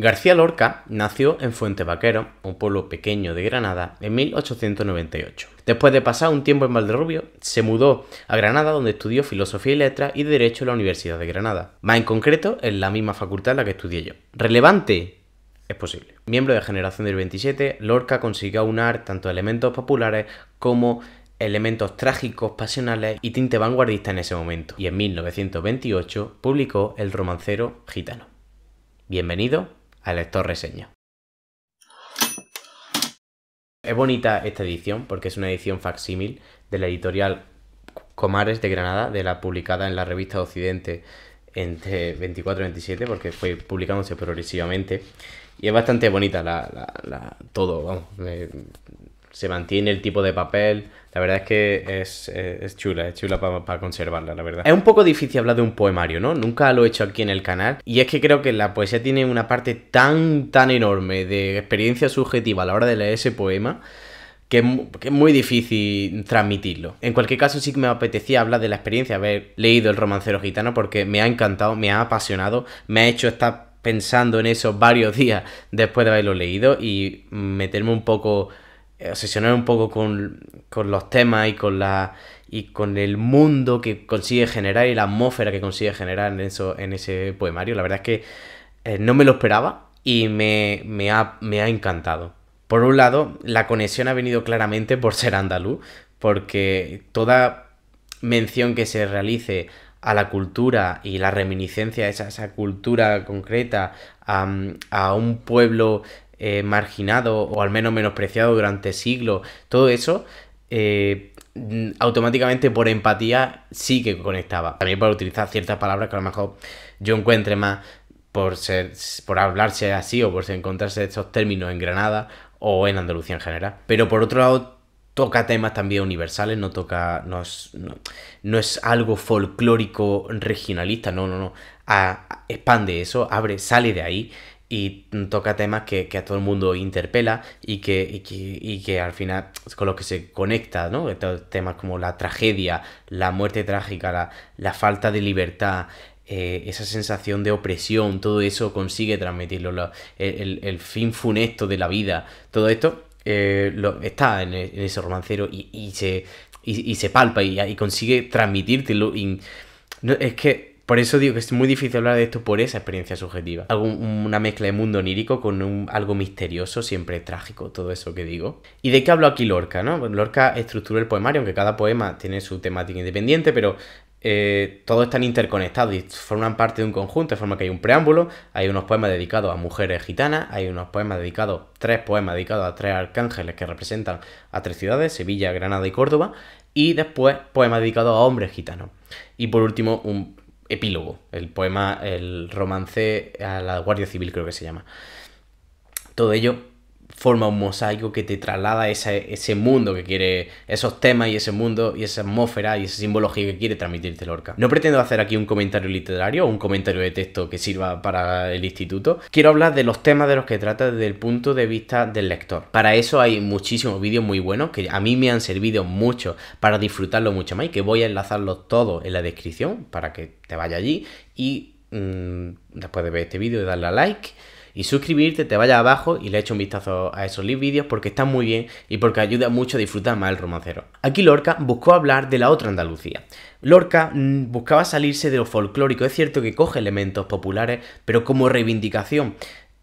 García Lorca nació en Fuente Vaquero, un pueblo pequeño de Granada, en 1898. Después de pasar un tiempo en Valderrubio, se mudó a Granada donde estudió Filosofía y Letras y Derecho en la Universidad de Granada, más en concreto en la misma facultad en la que estudié yo. Relevante es posible. Miembro de Generación del 27, Lorca consiguió aunar tanto elementos populares como elementos trágicos, pasionales y tinte vanguardista en ese momento. Y en 1928 publicó El romancero gitano. Bienvenido al lector reseña. Es bonita esta edición porque es una edición facsímil de la editorial Comares de Granada, de la publicada en la revista Occidente entre 24 y 27, porque fue publicándose progresivamente. Y es bastante bonita la, la, la todo, vamos se mantiene el tipo de papel. La verdad es que es, eh, chula, es chula para conservarla, la verdad. Es un poco difícil hablar de un poemario, ¿no? Nunca lo he hecho aquí en el canal. Y es que creo que la poesía tiene una parte tan, tan enorme de experiencia subjetiva a la hora de leer ese poema. Que, que es muy difícil transmitirlo. En cualquier caso, sí que me apetecía hablar de la experiencia, haber leído El romancero gitano, porque me ha encantado, me ha apasionado, me ha hecho estar pensando en eso varios días después de haberlo leído y meterme un poco obsesionar un poco con, los temas y con la y con el mundo que consigue generar y la atmósfera que consigue generar en eso en ese poemario la verdad es que eh, no me lo esperaba y me, me, ha, encantado por un lado la conexión ha venido claramente por ser andaluz porque toda mención que se realice a la cultura y la reminiscencia de esa, cultura concreta, a, a un pueblo eh, marginado o al menos menospreciado durante siglos, todo eso, eh, mm, automáticamente por empatía sí que conectaba. También para utilizar ciertas palabras que a lo mejor yo encuentre más por, ser, por hablarse así o por encontrarse estos términos en Granada o en Andalucía en general. Pero por otro lado, toca temas también universales, no toca. no es, no, es algo folclórico regionalista, no, no, no. expande eso, abre, sale de ahí y toca temas que, a todo el mundo interpela y que, que, al final con lo que se conecta, ¿no? temas como la tragedia, la muerte trágica, la, falta de libertad, eh, esa sensación de opresión, todo eso consigue transmitirlo, el, fin funesto de la vida, todo esto eh, lo, está en, ese romancero y, se, se palpa y, consigue transmitírtelo. es que por eso digo que es muy difícil hablar de esto por esa experiencia subjetiva. una mezcla de mundo onírico con algo misterioso, siempre trágico, todo eso que digo. ¿Y de qué hablo aquí Lorca? ¿no? Lorca estructura el poemario, aunque cada poema tiene su temática independiente, pero eh, todos están interconectados y forman parte de un conjunto, de forma que hay un preámbulo, hay unos poemas dedicados a mujeres gitanas, hay unos poemas dedicados, tres poemas dedicados a tres arcángeles que representan a tres ciudades, Sevilla, Granada y Córdoba, y después poemas dedicados a hombres gitanos. Y por último, un epílogo, el poema, el romance a la Guardia Civil creo que se llama. Todo ello forma un mosaico que te traslada ese, ese mundo que quiere, esos temas y ese mundo y esa atmósfera y esa simbología que quiere transmitirte Lorca. No pretendo hacer aquí un comentario literario o un comentario de texto que sirva para el instituto. Quiero hablar de los temas de los que trata desde el punto de vista del lector. Para eso hay muchísimos vídeos muy buenos que a mí me han servido mucho para disfrutarlo mucho más y que voy a enlazarlos todos en la descripción para que te vaya allí y mm, después de ver este vídeo darle a like y suscribirte, te vaya abajo y le echo un vistazo a esos vídeos porque están muy bien y porque ayuda mucho a disfrutar más el romancero. Aquí Lorca buscó hablar de la otra Andalucía. Lorca mm, buscaba salirse de lo folclórico, es cierto que coge elementos populares, pero como reivindicación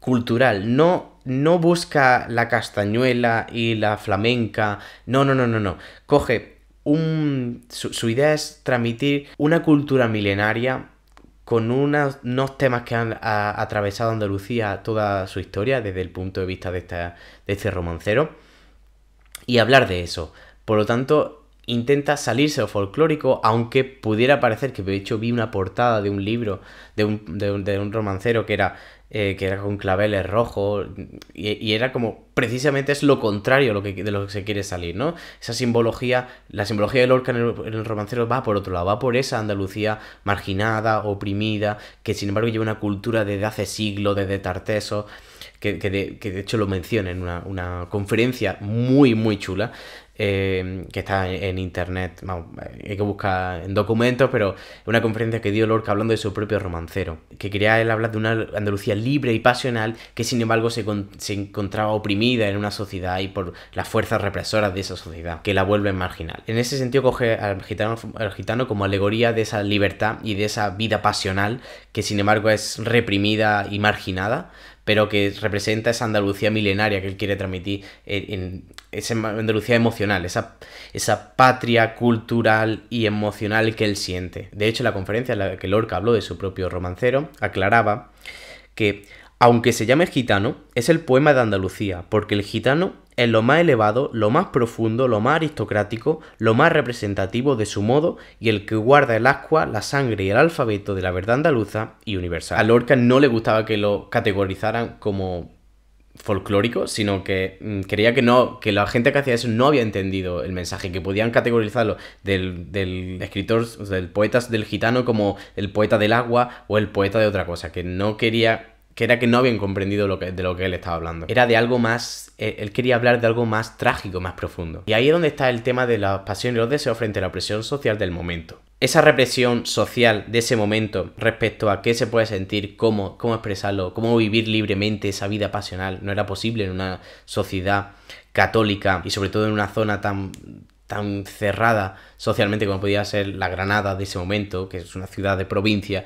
cultural, no, no busca la castañuela y la flamenca, no, no, no, no, no, coge un... su idea es transmitir una cultura milenaria con unos temas que han atravesado Andalucía toda su historia desde el punto de vista de, este romancero y hablar de eso. Por lo tanto, intenta salirse o folclórico, aunque pudiera parecer que de hecho vi una portada de un libro de un romancero que era eh, que era con claveles rojos, y, era como, precisamente es lo contrario lo que, de lo que se quiere salir, ¿no? Esa simbología, la simbología del Orca en el, en el, romancero va por otro lado, va por esa Andalucía marginada, oprimida, que sin embargo lleva una cultura desde hace siglos, desde Tarteso, que, que, de, que de, hecho lo menciona en una, una conferencia muy, muy chula, eh, que está en, internet, hay que buscar en documentos, pero una conferencia que dio Lorca hablando de su propio romancero, que quería él hablar de una Andalucía libre y pasional que sin embargo se, encontraba oprimida en una sociedad y por las fuerzas represoras de esa sociedad, que la vuelven marginal. En ese sentido coge al gitano, al gitano como alegoría de esa libertad y de esa vida pasional que sin embargo es reprimida y marginada, pero que representa esa Andalucía milenaria que él quiere transmitir, en, esa em, Andalucía emocional, esa, esa patria cultural y emocional que él siente. De hecho, la conferencia en la que Lorca habló de su propio romancero aclaraba que, aunque se llame gitano, es el poema de Andalucía, porque el gitano en lo más elevado, lo más profundo, lo más aristocrático, lo más representativo de su modo y el que guarda el ascua, la sangre y el alfabeto de la verdad andaluza y universal. A Lorca no le gustaba que lo categorizaran como folclórico, sino que mm, creía que no, que la gente que hacía eso no había entendido el mensaje, que podían categorizarlo del, del escritor, del poeta del gitano como el poeta del agua o el poeta de otra cosa, que no quería que era que no habían comprendido lo que, de lo que él estaba hablando. Era de algo más, eh, él quería hablar de algo más trágico, más profundo. Y ahí es donde está el tema de la pasión y los deseos frente a la opresión social del momento. Esa represión social de ese momento respecto a qué se puede sentir, cómo, cómo expresarlo, cómo vivir libremente esa vida pasional, no era posible en una sociedad católica y sobre todo en una zona tan, tan cerrada socialmente como podía ser la Granada de ese momento, que es una ciudad de provincia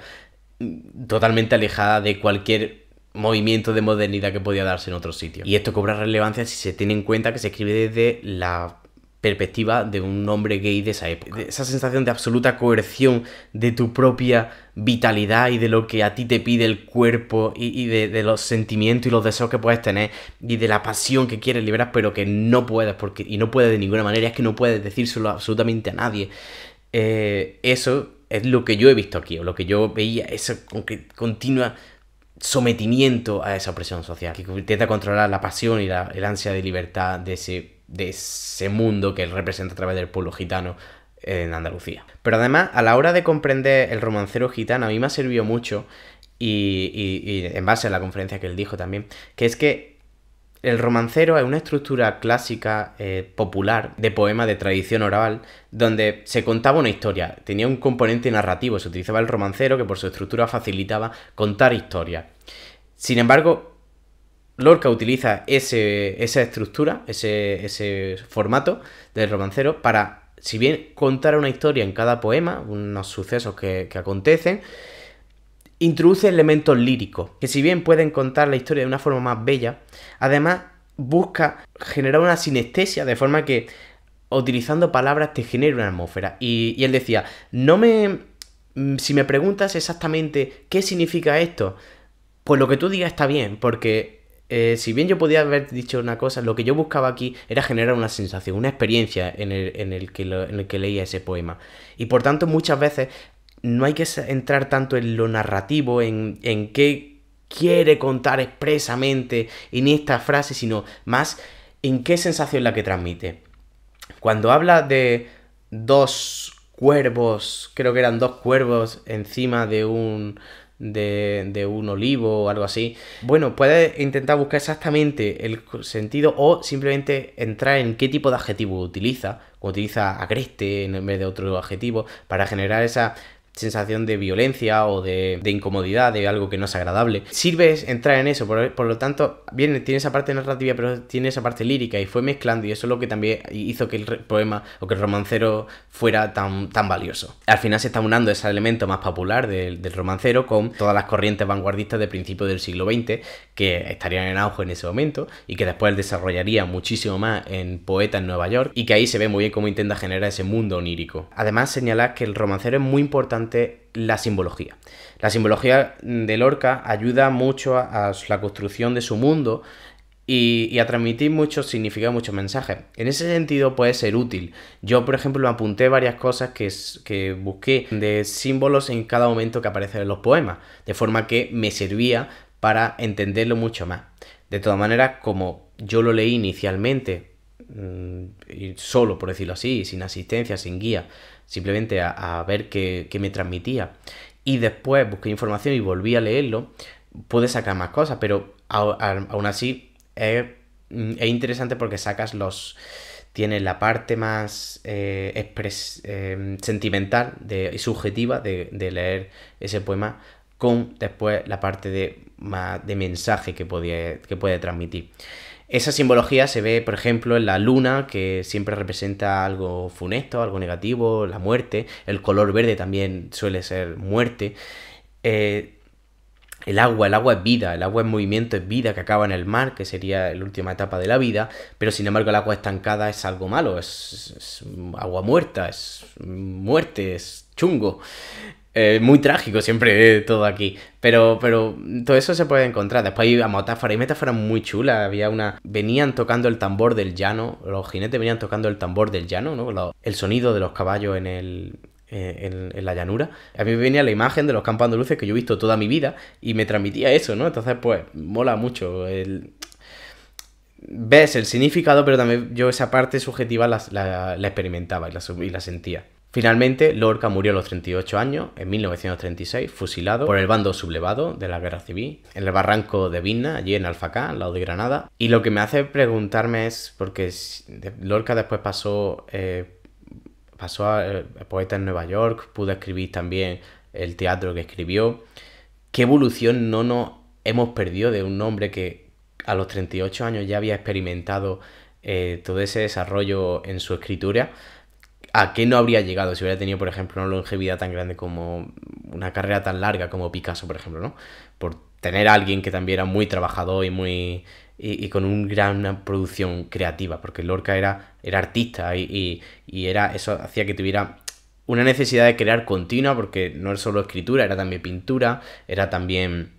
mm, totalmente alejada de cualquier movimiento de modernidad que podía darse en otros sitio Y esto cobra relevancia si se tiene en cuenta que se escribe desde la perspectiva de un hombre gay de esa época. Esa sensación de absoluta coerción de tu propia vitalidad y de lo que a ti te pide el cuerpo y, de, los sentimientos y los deseos que puedes tener y de la pasión que quieres liberar pero que no puedes porque, y no puedes de ninguna manera, es que no puedes decírselo absolutamente a nadie. Eh, eso es lo que yo he visto aquí, o lo que yo veía, que continua sometimiento a esa opresión social, que intenta controlar la pasión y la, el ansia de libertad de ese, de ese mundo que él representa a través del pueblo gitano en Andalucía. Pero además, a la hora de comprender el romancero gitano, a mí me ha servido mucho, y, y, y en base a la conferencia que él dijo también, que es que el romancero es una estructura clásica, eh, popular, de poema de tradición oral, donde se contaba una historia, tenía un componente narrativo, se utilizaba el romancero que por su estructura facilitaba contar historias. Sin embargo, Lorca utiliza esa estructura, ese, ese formato del romancero para, si bien contar una historia en cada poema, unos sucesos que acontecen, introduce elementos líricos, que si bien pueden contar la historia de una forma más bella, Además, busca generar una sinestesia de forma que utilizando palabras te genere una atmósfera. Y, él decía, no me... Mm, si me preguntas exactamente qué significa esto, pues lo que tú digas está bien, porque eh, si bien yo podía haber dicho una cosa, lo que yo buscaba aquí era generar una sensación, una experiencia en el, en el, que, leía ese poema. Y por tanto muchas veces no hay que entrar tanto en lo narrativo, en, en qué quiere contar expresamente en esta frase, sino más en qué sensación la que transmite. Cuando habla de dos cuervos, creo que eran dos cuervos encima de un, de, un olivo o algo así. Bueno, puede intentar buscar exactamente el sentido o simplemente entrar en qué tipo de adjetivo utiliza. Utiliza agreste en vez de otro adjetivo para generar esa sensación de violencia o de, incomodidad, de algo que no es agradable. Sirve entrar en eso, por, lo tanto, viene tiene esa parte narrativa, pero tiene esa parte lírica y fue mezclando y eso es lo que también hizo que el poema o que el romancero fuera tan, tan valioso. Al final se está unando ese elemento más popular del, del romancero con todas las corrientes vanguardistas de principios del siglo XX que estarían en auge en ese momento y que después desarrollaría muchísimo más en Poeta en Nueva York y que ahí se ve muy bien cómo intenta generar ese mundo onírico. Además, señalar que el romancero es muy importante la simbología. La simbología de Lorca ayuda mucho a, la construcción de su mundo y, a transmitir mucho significado, muchos mensajes. En ese sentido puede ser útil. Yo, por ejemplo, apunté varias cosas que, que busqué de símbolos en cada momento que aparecen en los poemas, de forma que me servía para entenderlo mucho más. De todas maneras, como yo lo leí inicialmente Mm, solo, por decirlo así, sin asistencia, sin guía, simplemente a, ver qué, me transmitía. Y después busqué información y volví a leerlo, pude sacar más cosas, pero aún así mm, es, interesante porque sacas los... Tienes la parte más eh, expres, em, sentimental de, y subjetiva de, leer ese poema con después la parte de, mensaje que, podía, que puede transmitir. Esa simbología se ve, por ejemplo, en la luna, que siempre representa algo funesto, algo negativo, la muerte. El color verde también suele ser muerte. Eh, el agua, el agua es vida, el agua es movimiento, es vida que acaba en el mar, que sería la última etapa de la vida, pero sin embargo el agua estancada es algo malo, es agua muerta, es muerte, es chungo. Eh, muy trágico siempre eh, todo aquí. Pero, pero todo eso se puede encontrar. Después hay metáforas, hay metáforas muy chulas. Había una. Venían tocando el tambor del llano. Los jinetes venían tocando el tambor del llano, ¿no? el sonido de los caballos en el. Eh, en, la llanura. A mí me venía la imagen de los campos andaluces que yo he visto toda mi vida y me transmitía eso, ¿no? Entonces, pues, mola mucho. Ves el significado, pero también yo esa parte subjetiva la, la, experimentaba y y la sentía. Finalmente, Lorca murió a los 38 años, en 1936, fusilado por el bando sublevado de la Guerra Civil, en el barranco de Vinna, allí en Alfacá, al lado de Granada. Y lo que me hace preguntarme es, porque Lorca después pasó, eh, pasó a, eh, poeta en Nueva York, pudo escribir también el teatro que escribió, ¿qué evolución no nos hemos perdido de un hombre que a los 38 años ya había experimentado eh, todo ese desarrollo en su escritura? ¿a qué no habría llegado si hubiera tenido, por ejemplo, una longevidad tan grande como una carrera tan larga como Picasso, por ejemplo, ¿no? Por tener a alguien que también era muy trabajador y muy... Y, con una gran producción creativa, porque Lorca era, era artista y, era, eso hacía que tuviera una necesidad de crear continua, porque no era solo escritura, era también pintura, era también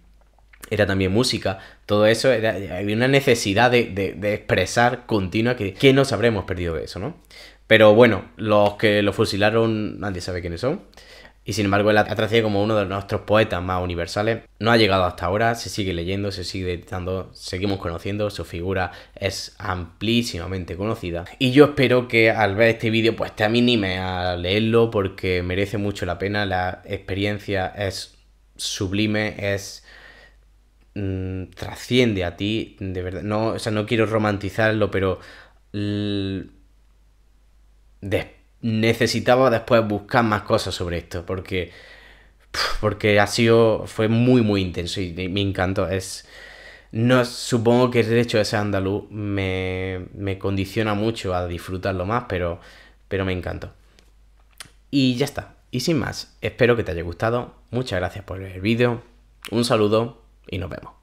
era también música, todo eso, era, había una necesidad de, de, expresar continua que, que, nos habremos perdido de eso, ¿no? Pero bueno, los que lo fusilaron nadie sabe quiénes son. Y sin embargo, él ha trascendido como uno de nuestros poetas más universales. No ha llegado hasta ahora, se sigue leyendo, se sigue editando, seguimos conociendo, su figura es amplísimamente conocida. Y yo espero que al ver este vídeo, pues te anime a leerlo porque merece mucho la pena. La experiencia es sublime, es mm, trasciende a ti, de verdad. No, o sea, no quiero romantizarlo, pero necesitaba después buscar más cosas sobre esto, porque, porque ha sido, fue muy, muy intenso y me encantó. Es, no, supongo que el hecho de ser andaluz me, me condiciona mucho a disfrutarlo más, pero, pero me encantó. Y ya está. Y sin más, espero que te haya gustado. Muchas gracias por el vídeo. Un saludo y nos vemos.